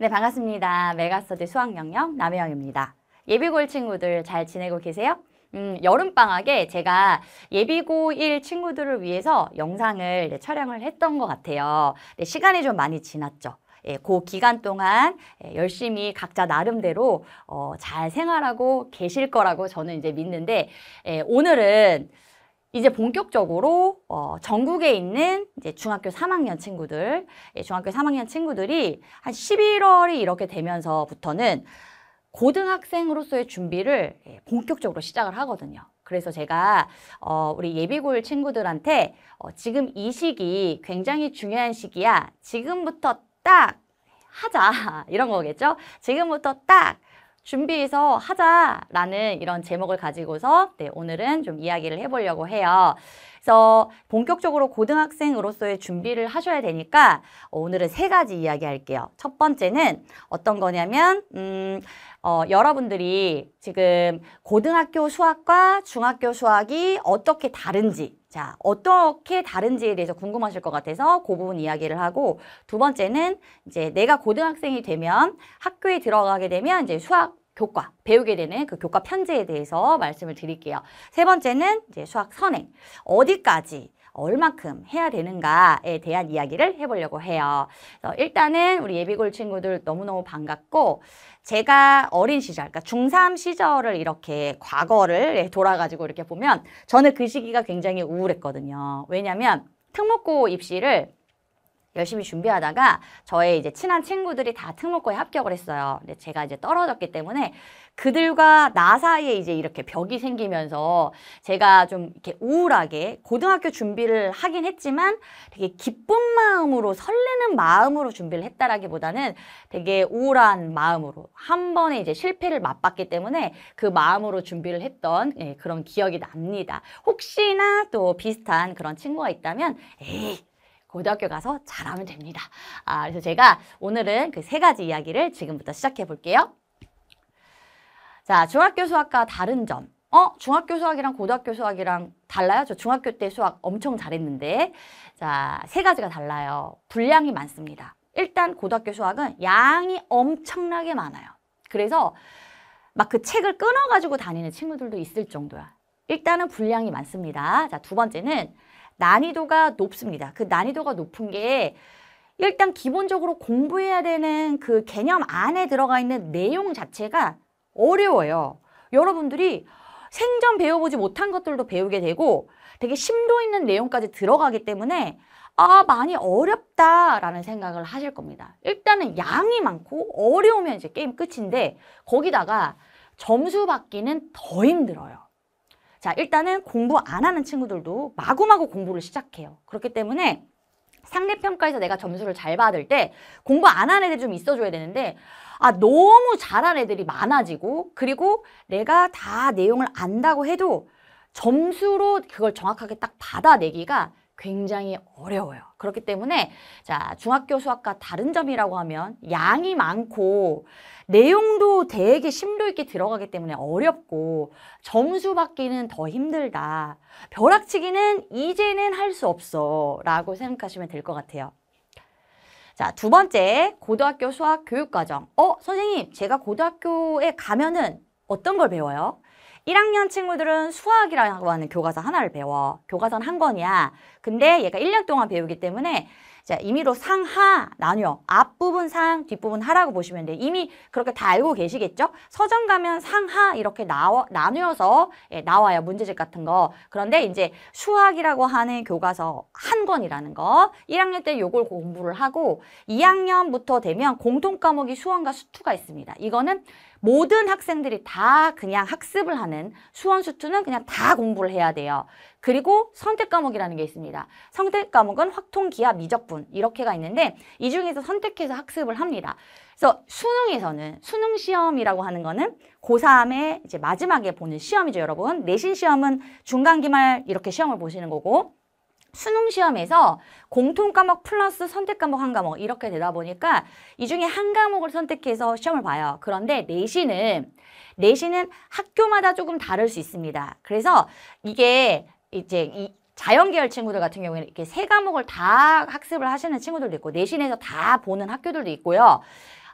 네, 반갑습니다. 메가스터디 수학 영역 남혜영입니다. 예비고 1 친구들 잘 지내고 계세요? 음, 여름방학에 제가 예비고 1 친구들을 위해서 영상을 네, 촬영을 했던 것 같아요. 네, 시간이 좀 많이 지났죠. 예, 그 기간 동안 예, 열심히 각자 나름대로 어, 잘 생활하고 계실 거라고 저는 이제 믿는데 예, 오늘은 이제 본격적으로 어, 전국에 있는 이제 중학교 3학년 친구들, 예, 중학교 3학년 친구들이 한 11월이 이렇게 되면서부터는 고등학생으로서의 준비를 예, 본격적으로 시작을 하거든요. 그래서 제가 어, 우리 예비고일 친구들한테 어, 지금 이 시기 굉장히 중요한 시기야. 지금부터 딱 하자 이런 거겠죠? 지금부터 딱 준비해서 하자라는 이런 제목을 가지고서 네, 오늘은 좀 이야기를 해보려고 해요. 그래서 본격적으로 고등학생으로서의 준비를 하셔야 되니까 오늘은 세 가지 이야기할게요. 첫 번째는 어떤 거냐면 음, 어, 여러분들이 지금 고등학교 수학과 중학교 수학이 어떻게 다른지 자, 어떻게 다른지에 대해서 궁금하실 것 같아서 그 부분 이야기를 하고 두 번째는 이제 내가 고등학생이 되면 학교에 들어가게 되면 이제 수학 교과, 배우게 되는 그 교과 편제에 대해서 말씀을 드릴게요. 세 번째는 이제 수학 선행. 어디까지 얼만큼 해야 되는가에 대한 이야기를 해보려고 해요. 그래서 일단은 우리 예비골 친구들 너무너무 반갑고 제가 어린 시절, 그러니까 중3 시절을 이렇게 과거를 예, 돌아가지고 이렇게 보면 저는 그 시기가 굉장히 우울했거든요. 왜냐하면 특목고 입시를 열심히 준비하다가 저의 이제 친한 친구들이 다 특목고에 합격을 했어요. 근데 제가 이제 떨어졌기 때문에 그들과 나 사이에 이제 이렇게 벽이 생기면서 제가 좀 이렇게 우울하게 고등학교 준비를 하긴 했지만 되게 기쁜 마음으로 설레는 마음으로 준비를 했다라기보다는 되게 우울한 마음으로 한 번에 이제 실패를 맛봤기 때문에 그 마음으로 준비를 했던 예, 그런 기억이 납니다. 혹시나 또 비슷한 그런 친구가 있다면 에이 고등학교 가서 잘하면 됩니다. 아, 그래서 제가 오늘은 그 세 가지 이야기를 지금부터 시작해 볼게요. 자, 중학교 수학과 다른 점. 어? 중학교 수학이랑 고등학교 수학이랑 달라요? 저 중학교 때 수학 엄청 잘했는데 자, 세 가지가 달라요. 분량이 많습니다. 일단 고등학교 수학은 양이 엄청나게 많아요. 그래서 막 그 책을 끊어가지고 다니는 친구들도 있을 정도야. 일단은 분량이 많습니다. 자, 두 번째는 난이도가 높습니다. 그 난이도가 높은 게 일단 기본적으로 공부해야 되는 그 개념 안에 들어가 있는 내용 자체가 어려워요. 여러분들이 생전 배워보지 못한 것들도 배우게 되고 되게 심도 있는 내용까지 들어가기 때문에 아 많이 어렵다라는 생각을 하실 겁니다. 일단은 양이 많고 어려우면 이제 게임 끝인데 거기다가 점수 받기는 더 힘들어요. 자, 일단은 공부 안 하는 친구들도 마구마구 공부를 시작해요. 그렇기 때문에 상대평가에서 내가 점수를 잘 받을 때 공부 안 하는 애들 좀 있어줘야 되는데 아 너무 잘한 애들이 많아지고 그리고 내가 다 내용을 안다고 해도 점수로 그걸 정확하게 딱 받아내기가 굉장히 어려워요. 그렇기 때문에 자 중학교 수학과 다른 점이라고 하면 양이 많고 내용도 되게 심도 있게 들어가기 때문에 어렵고 점수 받기는 더 힘들다. 벼락치기는 이제는 할 수 없어 라고 생각하시면 될 것 같아요. 자, 두 번째 고등학교 수학 교육과정. 어, 선생님, 제가 고등학교에 가면은 어떤 걸 배워요? 1학년 친구들은 수학이라고 하는 교과서 하나를 배워. 교과서는 한 권이야. 근데 얘가 1년 동안 배우기 때문에 자, 임의로 상하 나뉘어 앞부분 상, 뒷부분 하라고 보시면 돼요. 이미 그렇게 다 알고 계시겠죠? 서점 가면 상하 이렇게 나와, 나뉘어서 예, 나와요. 문제집 같은 거. 그런데 이제 수학이라고 하는 교과서 한 권이라는 거 1학년 때 요걸 공부를 하고 2학년부터 되면 공통 과목이 수원과 수투가 있습니다. 이거는 모든 학생들이 다 그냥 학습을 하는 수원 수투는 그냥 다 공부를 해야 돼요. 그리고 선택 과목이라는 게 있습니다. 선택 과목은 확통, 기하, 미적분 이렇게가 있는데 이 중에서 선택해서 학습을 합니다. 그래서 수능에서는 수능 시험이라고 하는 거는 고3의 이제 마지막에 보는 시험이죠, 여러분. 내신 시험은 중간 기말 이렇게 시험을 보시는 거고 수능 시험에서 공통 과목 플러스 선택 과목 한 과목 이렇게 되다 보니까 이 중에 한 과목을 선택해서 시험을 봐요. 그런데 내신은 내신은 학교마다 조금 다를 수 있습니다. 그래서 이게 이제 이 자연계열 친구들 같은 경우에는 이렇게 세 과목을 다 학습을 하시는 친구들도 있고 내신에서 다 보는 학교들도 있고요.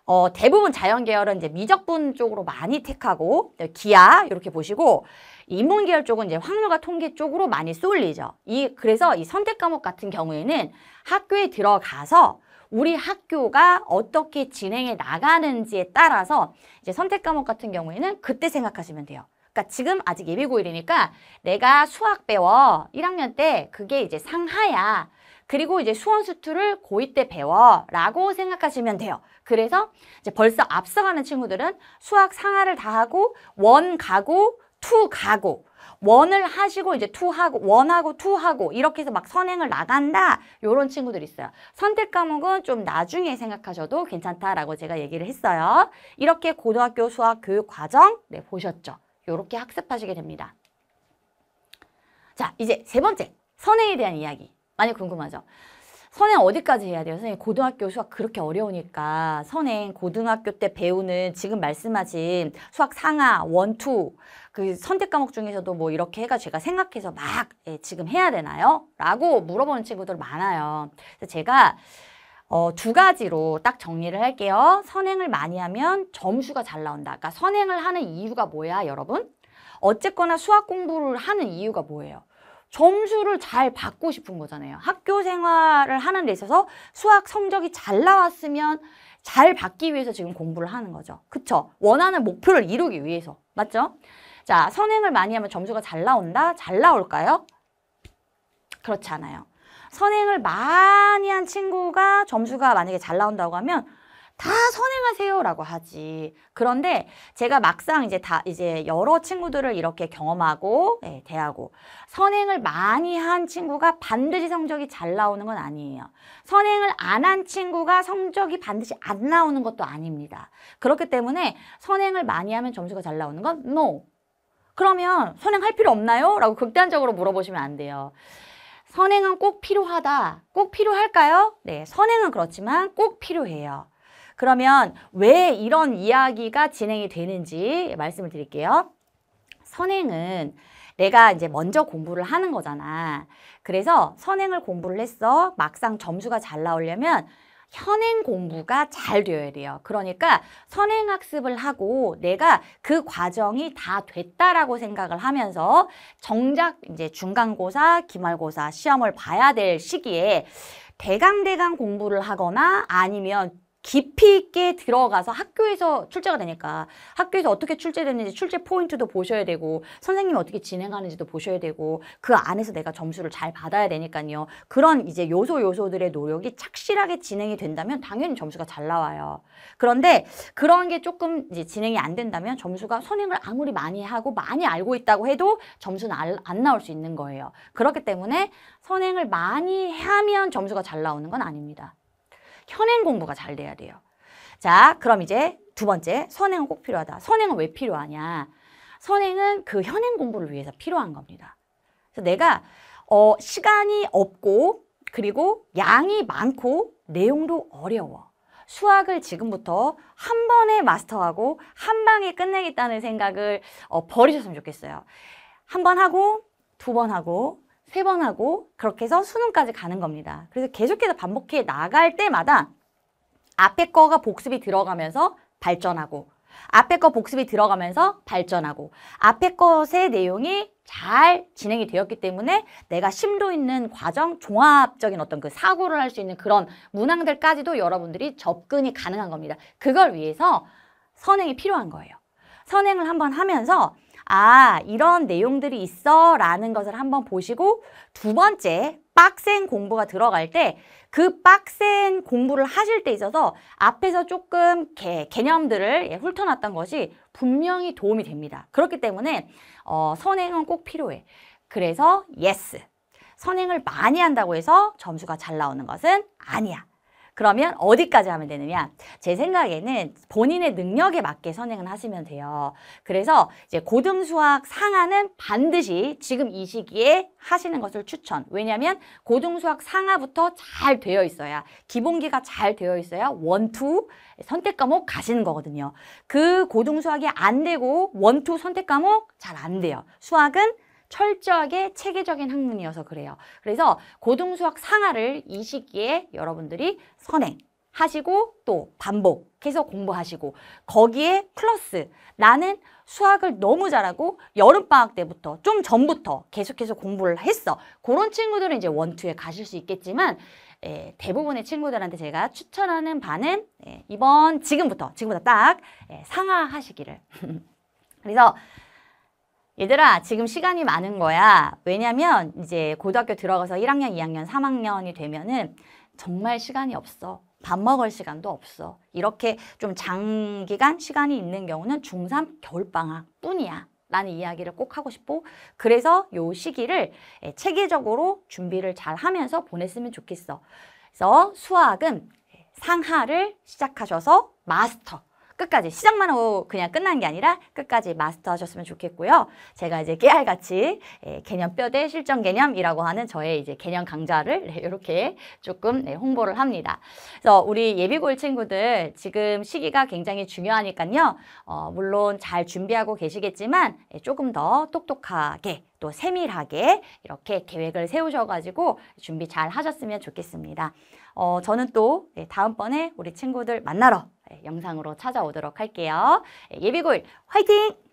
어, 대부분 자연계열은 이제 미적분 쪽으로 많이 택하고 기아 이렇게 보시고 인문계열 쪽은 이제 확률과 통계 쪽으로 많이 쏠리죠. 이 그래서 이 선택 과목 같은 경우에는 학교에 들어가서 우리 학교가 어떻게 진행해 나가는지에 따라서 이제 선택 과목 같은 경우에는 그때 생각하시면 돼요. 그러니까 지금 아직 예비고일이니까 내가 수학 배워. 1학년 때 그게 이제 상하야. 그리고 이제 수원수투를 고2 때 배워 라고 생각하시면 돼요. 그래서 이제 벌써 앞서가는 친구들은 수학 상하를 다 하고 원 가고 투 가고 원을 하시고 이제 투하고 원하고 투하고 이렇게 해서 막 선행을 나간다 요런 친구들 있어요. 선택 과목은 좀 나중에 생각하셔도 괜찮다라고 제가 얘기를 했어요. 이렇게 고등학교 수학 교육 과정 네 보셨죠. 이렇게 학습하시게 됩니다. 자, 이제 세 번째, 선행에 대한 이야기. 많이 궁금하죠? 선행 어디까지 해야 돼요? 선생님, 고등학교 수학 그렇게 어려우니까 선행 고등학교 때 배우는 지금 말씀하신 수학 상하, 원투 그 선택 과목 중에서도 뭐 이렇게 해가 제가 생각해서 막 예, 지금 해야 되나요? 라고 물어보는 친구들 많아요. 그래서 제가 어, 두 가지로 딱 정리를 할게요. 선행을 많이 하면 점수가 잘 나온다. 그러니까 선행을 하는 이유가 뭐야, 여러분? 어쨌거나 수학 공부를 하는 이유가 뭐예요? 점수를 잘 받고 싶은 거잖아요. 학교 생활을 하는 데 있어서 수학 성적이 잘 나왔으면 잘 받기 위해서 지금 공부를 하는 거죠. 그쵸? 원하는 목표를 이루기 위해서. 맞죠? 자, 선행을 많이 하면 점수가 잘 나온다? 잘 나올까요? 그렇지 않아요. 선행을 많이 한 친구가 점수가 만약에 잘 나온다고 하면 다 선행하세요라고 하지. 그런데 제가 막상 이제 다 이제 여러 친구들을 이렇게 경험하고 예, 대하고 선행을 많이 한 친구가 반드시 성적이 잘 나오는 건 아니에요. 선행을 안 한 친구가 성적이 반드시 안 나오는 것도 아닙니다. 그렇기 때문에 선행을 많이 하면 점수가 잘 나오는 건 no. 그러면 선행할 필요 없나요? 라고 극단적으로 물어보시면 안 돼요. 선행은 꼭 필요하다. 꼭 필요할까요? 네, 선행은 그렇지만 꼭 필요해요. 그러면 왜 이런 이야기가 진행이 되는지 말씀을 드릴게요. 선행은 내가 이제 먼저 공부를 하는 거잖아. 그래서 선행을 공부를 했어. 막상 점수가 잘 나오려면 현행 공부가 잘 되어야 돼요. 그러니까 선행 학습을 하고 내가 그 과정이 다 됐다라고 생각을 하면서 정작 이제 중간고사, 기말고사 시험을 봐야 될 시기에 대강대강 공부를 하거나 아니면 깊이 있게 들어가서 학교에서 출제가 되니까 학교에서 어떻게 출제되는지 출제 포인트도 보셔야 되고 선생님이 어떻게 진행하는지도 보셔야 되고 그 안에서 내가 점수를 잘 받아야 되니까요. 그런 이제 요소 요소들의 노력이 착실하게 진행이 된다면 당연히 점수가 잘 나와요. 그런데 그런 게 조금 이제 진행이 안 된다면 점수가 선행을 아무리 많이 하고 많이 알고 있다고 해도 점수는 안 나올 수 있는 거예요. 그렇기 때문에 선행을 많이 하면 점수가 잘 나오는 건 아닙니다. 현행 공부가 잘 돼야 돼요. 자, 그럼 이제 두 번째, 선행은 꼭 필요하다. 선행은 왜 필요하냐? 선행은 그 현행 공부를 위해서 필요한 겁니다. 그래서 내가 어, 시간이 없고 그리고 양이 많고 내용도 어려워. 수학을 지금부터 한 번에 마스터하고 한 방에 끝내겠다는 생각을 어, 버리셨으면 좋겠어요. 한 번 하고 두 번 하고 세번 하고 그렇게 해서 수능까지 가는 겁니다. 그래서 계속해서 반복해 나갈 때마다 앞에 거가 복습이 들어가면서 발전하고 앞에 거 복습이 들어가면서 발전하고 앞에 것의 내용이 잘 진행이 되었기 때문에 내가 심도 있는 과정, 종합적인 어떤 그 사고를 할 수 있는 그런 문항들까지도 여러분들이 접근이 가능한 겁니다. 그걸 위해서 선행이 필요한 거예요. 선행을 한번 하면서 아, 이런 내용들이 있어 라는 것을 한번 보시고 두 번째 빡센 공부가 들어갈 때 그 빡센 공부를 하실 때 있어서 앞에서 조금 개, 개념들을 예, 훑어놨던 것이 분명히 도움이 됩니다. 그렇기 때문에 어, 선행은 꼭 필요해. 그래서 yes. 선행을 많이 한다고 해서 점수가 잘 나오는 것은 아니야. 그러면 어디까지 하면 되느냐? 제 생각에는 본인의 능력에 맞게 선행을 하시면 돼요. 그래서 이제 고등 수학 상하는 반드시 지금 이 시기에 하시는 것을 추천. 왜냐하면 고등 수학 상하부터 잘 되어 있어야 기본기가 잘 되어 있어야 원투 선택 과목 가시는 거거든요. 그 고등 수학이 안 되고 원투 선택 과목 잘 안 돼요. 수학은 철저하게 체계적인 학문이어서 그래요. 그래서 고등수학 상하를 이 시기에 여러분들이 선행, 하시고 또 반복해서 공부하시고 거기에 플러스 나는 수학을 너무 잘하고 여름방학 때부터 좀 전부터 계속해서 공부를 했어. 그런 친구들은 이제 원투에 가실 수 있겠지만 에, 예, 대부분의 친구들한테 제가 추천하는 바는 에, 예, 이번 지금부터 지금부터 딱 에, 예, 상하하시기를 그래서 얘들아 지금 시간이 많은 거야. 왜냐면 이제 고등학교 들어가서 1학년, 2학년, 3학년이 되면은 정말 시간이 없어. 밥 먹을 시간도 없어. 이렇게 좀 장기간 시간이 있는 경우는 중3 겨울방학 뿐이야. 라는 이야기를 꼭 하고 싶고 그래서 요 시기를 예, 체계적으로 준비를 잘 하면서 보냈으면 좋겠어. 그래서 수학은 상하를 시작하셔서 마스터 끝까지 시작만 하고 그냥 끝난 게 아니라 끝까지 마스터하셨으면 좋겠고요. 제가 이제 깨알같이 예, 개념 뼈대 실전 개념이라고 하는 저의 이제 개념 강좌를 이렇게 네, 조금 네, 홍보를 합니다. 그래서 우리 예비고일 친구들 지금 시기가 굉장히 중요하니까요. 어, 물론 잘 준비하고 계시겠지만 예, 조금 더 똑똑하게 또 세밀하게 이렇게 계획을 세우셔가지고 준비 잘 하셨으면 좋겠습니다. 어, 저는 또 예, 다음번에 우리 친구들 만나러 예, 영상으로 찾아오도록 할게요. 예, 예비고일 화이팅!